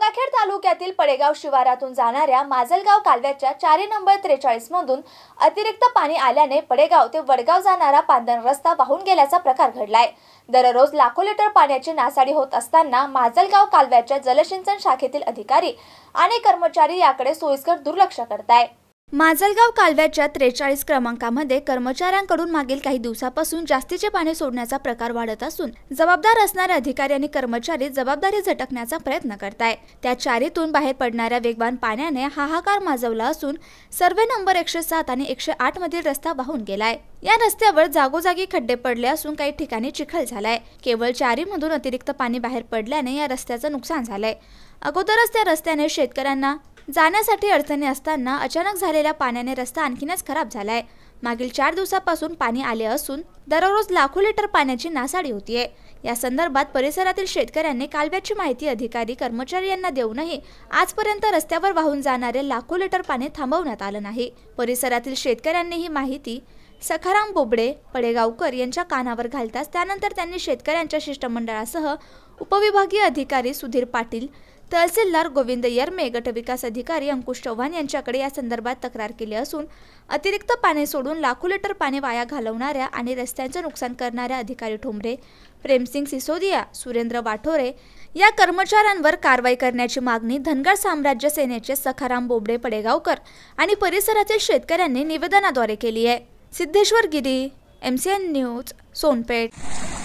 गंगाखेड तालुक्यातील पडेगाव शिवारातून जाणाऱ्या माजलगाव कालव्याच्या चारी नंबर मधून अतिरिक्त पाणी आल्याने पडेगाव ते वडगाव जाणारा पांदन रस्ता वाहून गेल्याचा प्रकार घडलाय दररोज लाखो लिटर पाण्याची नासाडी होत असताना माजलगाव कालव्याच्या जलसिंचन शाखेतील अधिकारी आणि कर्मचारी याकडे सोयीस्कर दुर्लक्ष करताय माजलगाव कालव्याच्या त्रेचाळीस क्रमांकामध्ये कर्मचाऱ्यांकडून मागील काही दिवसापासून जास्तीचे पाणी सोडण्याचा प्रकार वाढत असून जबाबदार असणारे अधिकारी आणि कर्मचारी जबाबदारी झटकण्याचा प्रयत्न करताय त्या चारीतून बाहेर पडणाऱ्या वेगवान पाण्याने हाहाकार माजवला असून सर्वे नंबर एकशे सात आणि एकशे आठ मधील रस्ता वाहून गेलाय या रस्त्यावर जागोजागी खड्डे पडले असून काही ठिकाणी चिखल झालाय केवळ चारीमधून अतिरिक्त पाणी बाहेर पडल्याने या रस्त्याचं नुकसान झालंय अगोदरच त्या रस्त्याने शेतकऱ्यांना जाण्यासाठी अडचणी असताना अचानक झालेल्या पाण्याने रस्ता आणखीनच खराब झालाय मागील चार दिवसापासून पाणी आले असून दररोज लाखो लिटर पाण्याची नासाडी होतीये या संदर्भात परिसरातील शेतकऱ्यांनी कालव्याची माहिती अधिकारी कर्मचारी यांना देऊनही आजपर्यंत रस्त्यावर वाहून जाणारे लाखो लिटर पाणी थांबवण्यात आलं नाही परिसरातील शेतकऱ्यांनी ही माहिती सखाराम बोबडे पडेगावकर यांच्या कानावर घालताच त्यानंतर त्यांनी शेतकऱ्यांच्या शिष्टमंडळासह उपविभागीय अधिकारी सुधीर पाटील तहसीलदार गोविंद यर्मे गटविकास अधिकारी अंकुश चव्हाण यांच्याकडे या संदर्भात तक्रार केली असून अतिरिक्त पाणी सोडून लाखो लिटर पाणी वाया घालवणाऱ्या आणि रस्त्यांचे नुकसान करणाऱ्या अधिकारी ठोंबरे प्रेमसिंग सिसोदिया सुरेंद्र वाठोरे या कर्मचाऱ्यांवर कारवाई करण्याची मागणी धनगर साम्राज्य सेनेचे सखाराम बोबडे पडेगावकर आणि परिसरातील शेतकऱ्यांनी निवेदनाद्वारे केली आहे Siddheshwar Giri M C N news Sonpeth